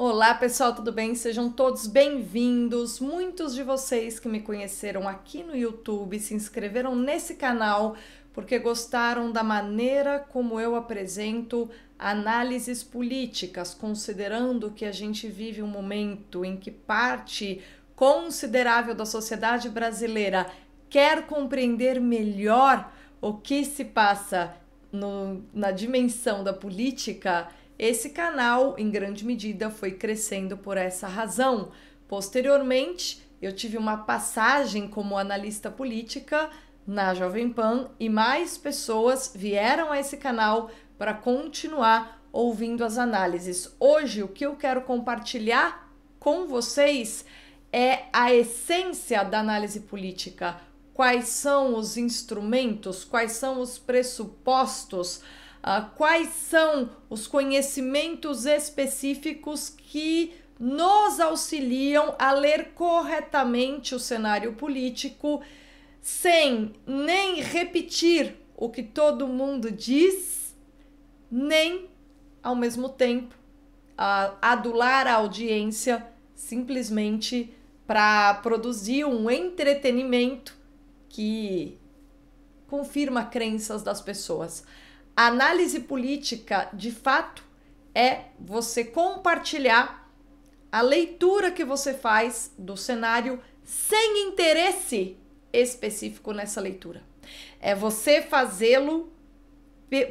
Olá, pessoal, tudo bem? Sejam todos bem-vindos. Muitos de vocês que me conheceram aqui no YouTube se inscreveram nesse canal porque gostaram da maneira como eu apresento análises políticas, considerando que a gente vive um momento em que parte considerável da sociedade brasileira quer compreender melhor o que se passa no, na dimensão da política esse canal, em grande medida, foi crescendo por essa razão. Posteriormente, eu tive uma passagem como analista política na Jovem Pan e mais pessoas vieram a esse canal para continuar ouvindo as análises. Hoje, o que eu quero compartilhar com vocês é a essência da análise política. Quais são os instrumentos, quais são os pressupostos uh, quais são os conhecimentos específicos que nos auxiliam a ler corretamente o cenário político sem nem repetir o que todo mundo diz, nem ao mesmo tempo adular a audiência simplesmente para produzir um entretenimento que confirma crenças das pessoas. A análise política, de fato, é você compartilhar a leitura que você faz do cenário sem interesse específico nessa leitura. É você fazê-lo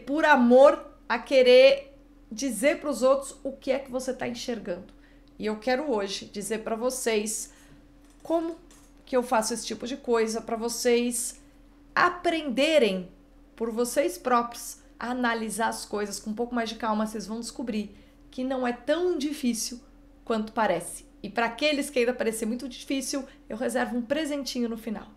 por amor a querer dizer para os outros o que é que você está enxergando. E eu quero hoje dizer para vocês como que eu faço esse tipo de coisa para vocês aprenderem por vocês próprios analisar as coisas com um pouco mais de calma, vocês vão descobrir que não é tão difícil quanto parece. E para aqueles que ainda parecer muito difícil, eu reservo um presentinho no final.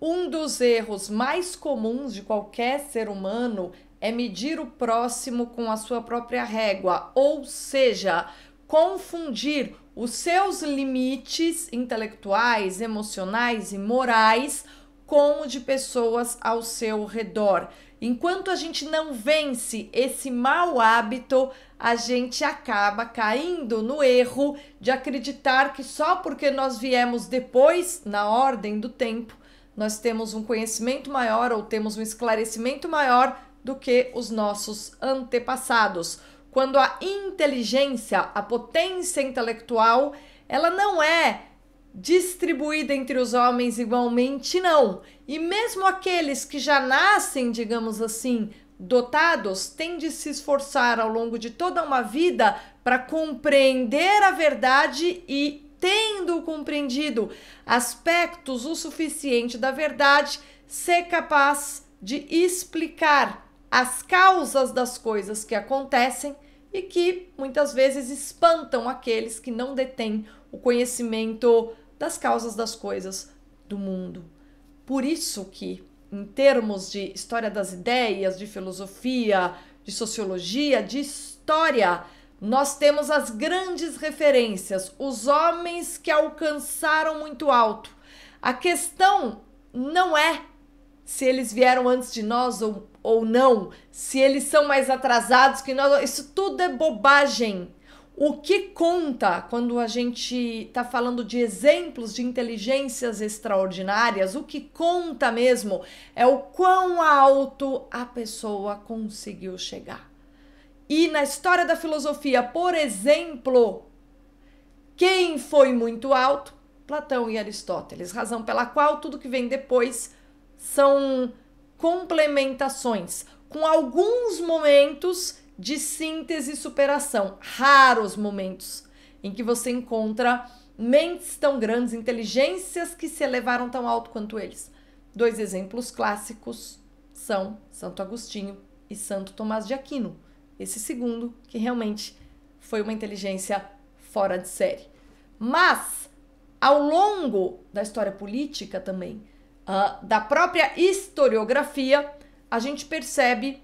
Um dos erros mais comuns de qualquer ser humano é medir o próximo com a sua própria régua, ou seja, confundir os seus limites intelectuais, emocionais e morais com o de pessoas ao seu redor. Enquanto a gente não vence esse mau hábito, a gente acaba caindo no erro de acreditar que só porque nós viemos depois, na ordem do tempo, nós temos um conhecimento maior ou temos um esclarecimento maior do que os nossos antepassados quando a inteligência, a potência intelectual, ela não é distribuída entre os homens igualmente, não. E mesmo aqueles que já nascem, digamos assim, dotados, têm de se esforçar ao longo de toda uma vida para compreender a verdade e tendo compreendido aspectos o suficiente da verdade, ser capaz de explicar as causas das coisas que acontecem e que muitas vezes espantam aqueles que não detêm o conhecimento das causas das coisas do mundo. Por isso que, em termos de história das ideias, de filosofia, de sociologia, de história, nós temos as grandes referências, os homens que alcançaram muito alto. A questão não é se eles vieram antes de nós ou, ou não, se eles são mais atrasados que nós, isso tudo é bobagem. O que conta quando a gente está falando de exemplos de inteligências extraordinárias, o que conta mesmo é o quão alto a pessoa conseguiu chegar. E na história da filosofia, por exemplo, quem foi muito alto? Platão e Aristóteles, razão pela qual tudo que vem depois são complementações, com alguns momentos de síntese e superação, raros momentos em que você encontra mentes tão grandes, inteligências que se elevaram tão alto quanto eles. Dois exemplos clássicos são Santo Agostinho e Santo Tomás de Aquino. Esse segundo, que realmente foi uma inteligência fora de série. Mas, ao longo da história política também, uh, da própria historiografia, a gente percebe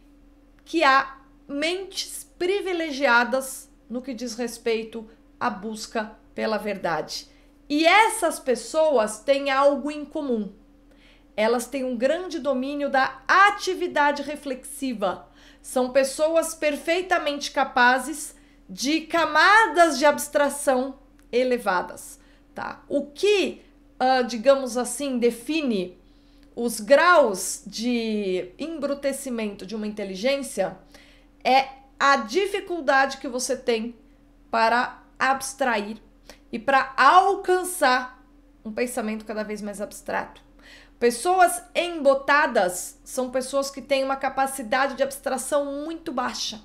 que há mentes privilegiadas no que diz respeito à busca pela verdade. E essas pessoas têm algo em comum. Elas têm um grande domínio da atividade reflexiva. São pessoas perfeitamente capazes de camadas de abstração elevadas, tá? O que uh, digamos assim, define os graus de embrutecimento de uma inteligência é a dificuldade que você tem para abstrair e para alcançar um pensamento cada vez mais abstrato. Pessoas embotadas são pessoas que têm uma capacidade de abstração muito baixa.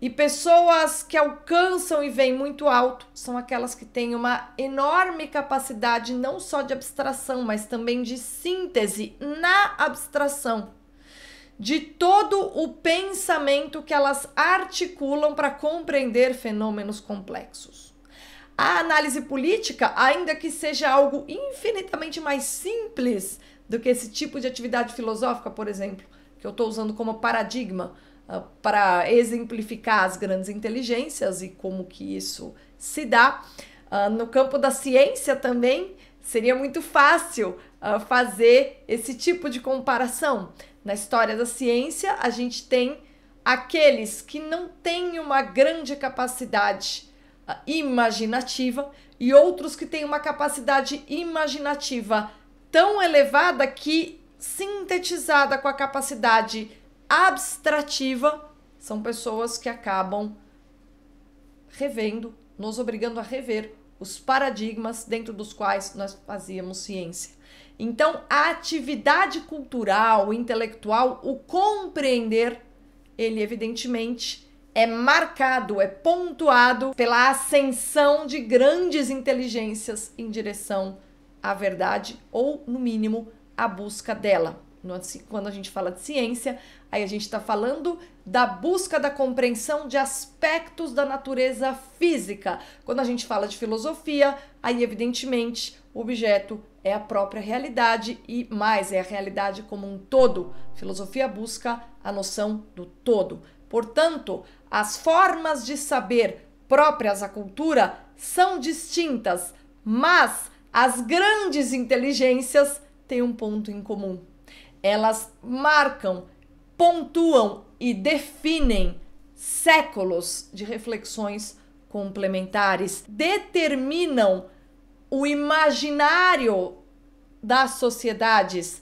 E pessoas que alcançam e vêm muito alto são aquelas que têm uma enorme capacidade não só de abstração, mas também de síntese na abstração de todo o pensamento que elas articulam para compreender fenômenos complexos. A análise política, ainda que seja algo infinitamente mais simples do que esse tipo de atividade filosófica, por exemplo, que eu estou usando como paradigma, ah, para exemplificar as grandes inteligências e como que isso se dá. Ah, no campo da ciência também seria muito fácil ah, fazer esse tipo de comparação. Na história da ciência, a gente tem aqueles que não têm uma grande capacidade imaginativa e outros que têm uma capacidade imaginativa tão elevada que sintetizada com a capacidade abstrativa, são pessoas que acabam revendo, nos obrigando a rever os paradigmas dentro dos quais nós fazíamos ciência. Então, a atividade cultural, intelectual, o compreender, ele evidentemente é marcado, é pontuado pela ascensão de grandes inteligências em direção à verdade ou, no mínimo, à busca dela. Quando a gente fala de ciência, aí a gente está falando da busca da compreensão de aspectos da natureza física. Quando a gente fala de filosofia, aí evidentemente o objeto é a própria realidade e mais, é a realidade como um todo. Filosofia busca a noção do todo. Portanto, as formas de saber próprias à cultura são distintas, mas as grandes inteligências têm um ponto em comum elas marcam, pontuam e definem séculos de reflexões complementares, determinam o imaginário das sociedades,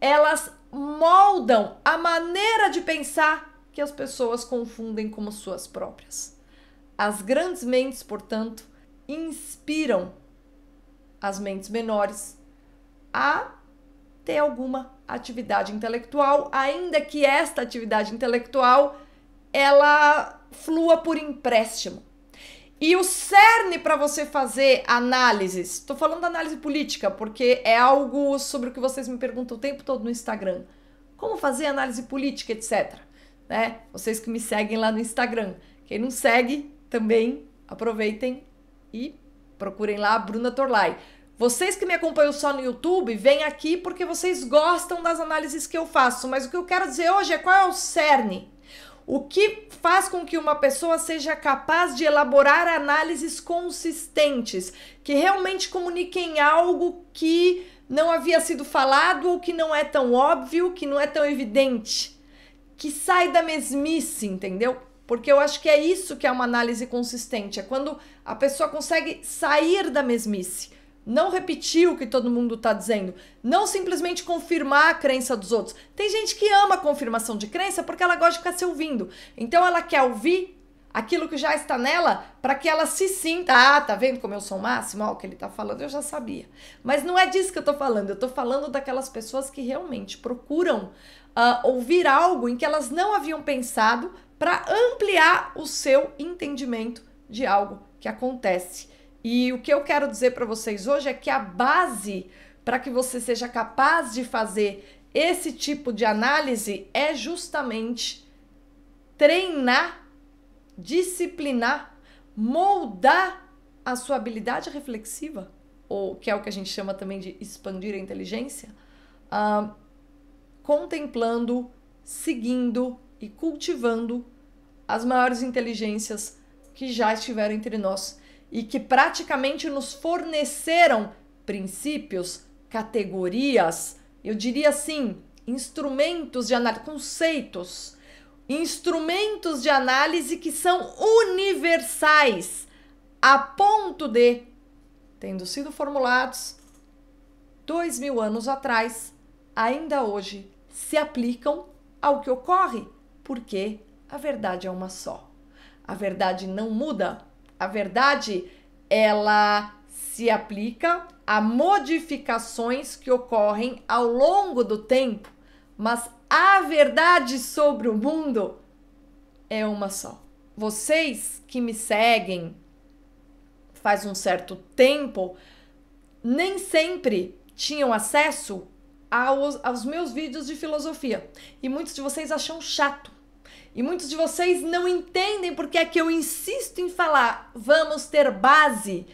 elas moldam a maneira de pensar que as pessoas confundem como suas próprias. As grandes mentes, portanto, inspiram as mentes menores a ter alguma atividade intelectual, ainda que esta atividade intelectual ela flua por empréstimo. E o cerne para você fazer análises, estou falando análise política, porque é algo sobre o que vocês me perguntam o tempo todo no Instagram. Como fazer análise política, etc. Né? Vocês que me seguem lá no Instagram. Quem não segue, também aproveitem e procurem lá a Bruna Torlai. Vocês que me acompanham só no YouTube, vêm aqui porque vocês gostam das análises que eu faço, mas o que eu quero dizer hoje é qual é o cerne. O que faz com que uma pessoa seja capaz de elaborar análises consistentes, que realmente comuniquem algo que não havia sido falado ou que não é tão óbvio, que não é tão evidente, que sai da mesmice, entendeu? Porque eu acho que é isso que é uma análise consistente, é quando a pessoa consegue sair da mesmice não repetir o que todo mundo está dizendo. Não simplesmente confirmar a crença dos outros. Tem gente que ama confirmação de crença porque ela gosta de ficar se ouvindo. Então ela quer ouvir aquilo que já está nela para que ela se sinta. Ah, tá vendo como eu sou o máximo? Ó, o que ele está falando eu já sabia. Mas não é disso que eu estou falando. Eu estou falando daquelas pessoas que realmente procuram uh, ouvir algo em que elas não haviam pensado para ampliar o seu entendimento de algo que acontece. E o que eu quero dizer para vocês hoje é que a base para que você seja capaz de fazer esse tipo de análise é justamente treinar, disciplinar, moldar a sua habilidade reflexiva, ou que é o que a gente chama também de expandir a inteligência, uh, contemplando, seguindo e cultivando as maiores inteligências que já estiveram entre nós e que praticamente nos forneceram princípios, categorias, eu diria assim, instrumentos de análise, conceitos, instrumentos de análise que são universais, a ponto de, tendo sido formulados dois mil anos atrás, ainda hoje se aplicam ao que ocorre, porque a verdade é uma só. A verdade não muda, a verdade, ela se aplica a modificações que ocorrem ao longo do tempo, mas a verdade sobre o mundo é uma só. Vocês que me seguem faz um certo tempo nem sempre tinham acesso aos, aos meus vídeos de filosofia e muitos de vocês acham chato e muitos de vocês não entendem porque é que eu insisto em falar: vamos ter base.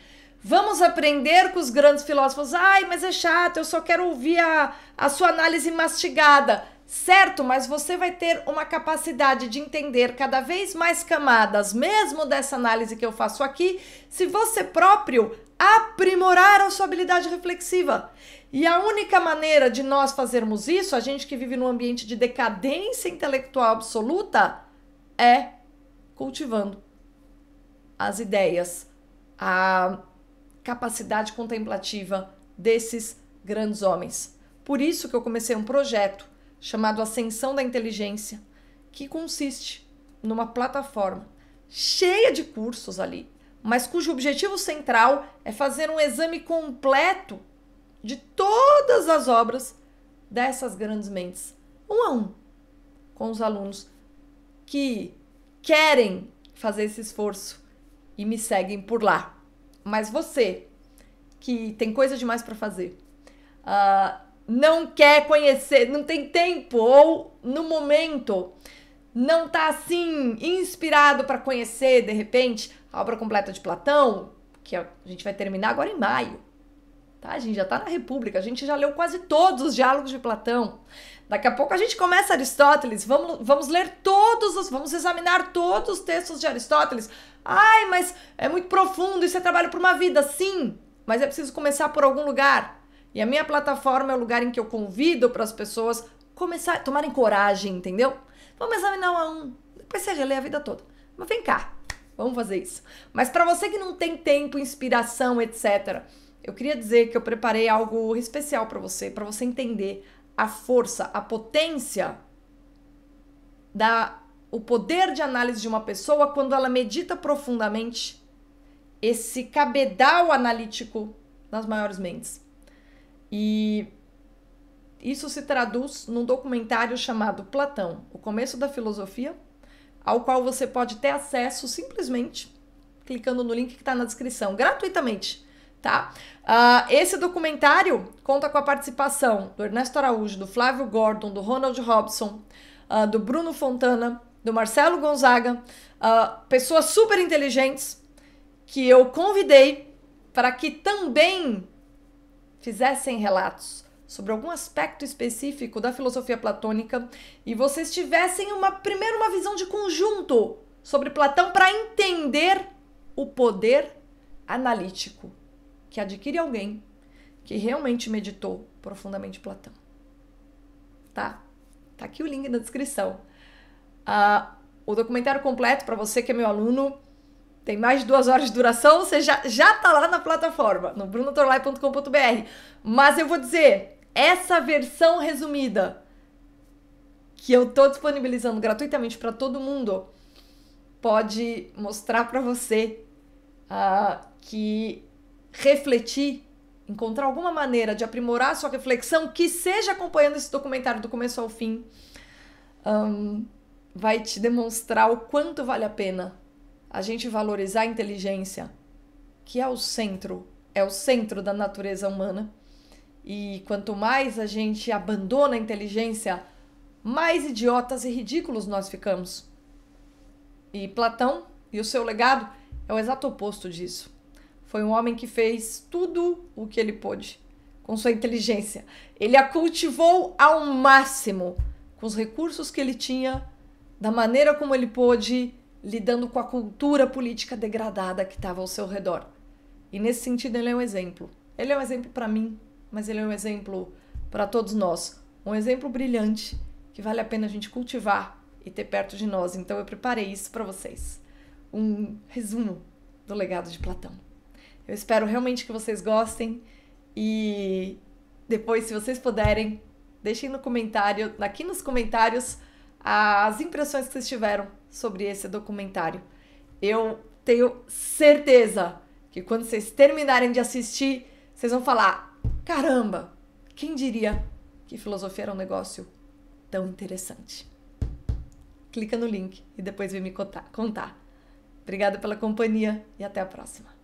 Vamos aprender com os grandes filósofos. Ai, mas é chato, eu só quero ouvir a, a sua análise mastigada. Certo, mas você vai ter uma capacidade de entender cada vez mais camadas, mesmo dessa análise que eu faço aqui, se você próprio aprimorar a sua habilidade reflexiva. E a única maneira de nós fazermos isso, a gente que vive num ambiente de decadência intelectual absoluta, é cultivando as ideias, a capacidade contemplativa desses grandes homens. Por isso que eu comecei um projeto chamado Ascensão da Inteligência, que consiste numa plataforma cheia de cursos ali, mas cujo objetivo central é fazer um exame completo de todas as obras dessas grandes mentes, um a um, com os alunos que querem fazer esse esforço e me seguem por lá. Mas você, que tem coisa demais para fazer, uh, não quer conhecer, não tem tempo ou no momento não tá assim inspirado para conhecer de repente a obra completa de Platão, que a gente vai terminar agora em maio. Tá, a gente já está na República, a gente já leu quase todos os diálogos de Platão. Daqui a pouco a gente começa Aristóteles, vamos, vamos ler todos os, vamos examinar todos os textos de Aristóteles. Ai, mas é muito profundo, isso é trabalho para uma vida, sim, mas é preciso começar por algum lugar. E a minha plataforma é o lugar em que eu convido para as pessoas começar, tomarem coragem, entendeu? Vamos examinar um a um, depois você já lê a vida toda. Mas vem cá, vamos fazer isso. Mas para você que não tem tempo, inspiração, etc., eu queria dizer que eu preparei algo especial para você, para você entender a força, a potência da o poder de análise de uma pessoa quando ela medita profundamente esse cabedal analítico nas maiores mentes. E isso se traduz num documentário chamado Platão, O Começo da Filosofia, ao qual você pode ter acesso simplesmente clicando no link que está na descrição, gratuitamente tá? Uh, esse documentário conta com a participação do Ernesto Araújo, do Flávio Gordon, do Ronald Robson, uh, do Bruno Fontana, do Marcelo Gonzaga, uh, pessoas super inteligentes que eu convidei para que também fizessem relatos sobre algum aspecto específico da filosofia platônica e vocês tivessem uma primeiro uma visão de conjunto sobre Platão para entender o poder analítico que adquire alguém que realmente meditou profundamente Platão. Tá? Tá aqui o link na descrição. Uh, o documentário completo, para você que é meu aluno, tem mais de duas horas de duração, você já, já tá lá na plataforma, no brunotorlai.com.br. Mas eu vou dizer, essa versão resumida, que eu tô disponibilizando gratuitamente para todo mundo, pode mostrar para você uh, que refletir, encontrar alguma maneira de aprimorar sua reflexão, que seja acompanhando esse documentário do começo ao fim, um, vai te demonstrar o quanto vale a pena a gente valorizar a inteligência, que é o centro, é o centro da natureza humana. E quanto mais a gente abandona a inteligência, mais idiotas e ridículos nós ficamos. E Platão e o seu legado é o exato oposto disso. Foi um homem que fez tudo o que ele pôde com sua inteligência. Ele a cultivou ao máximo com os recursos que ele tinha, da maneira como ele pôde, lidando com a cultura política degradada que estava ao seu redor. E nesse sentido ele é um exemplo. Ele é um exemplo para mim, mas ele é um exemplo para todos nós. Um exemplo brilhante que vale a pena a gente cultivar e ter perto de nós. Então eu preparei isso para vocês. Um resumo do legado de Platão. Eu espero realmente que vocês gostem. E depois, se vocês puderem, deixem no comentário, aqui nos comentários, as impressões que vocês tiveram sobre esse documentário. Eu tenho certeza que quando vocês terminarem de assistir, vocês vão falar: caramba, quem diria que filosofia era um negócio tão interessante? Clica no link e depois vem me contar. Obrigada pela companhia e até a próxima.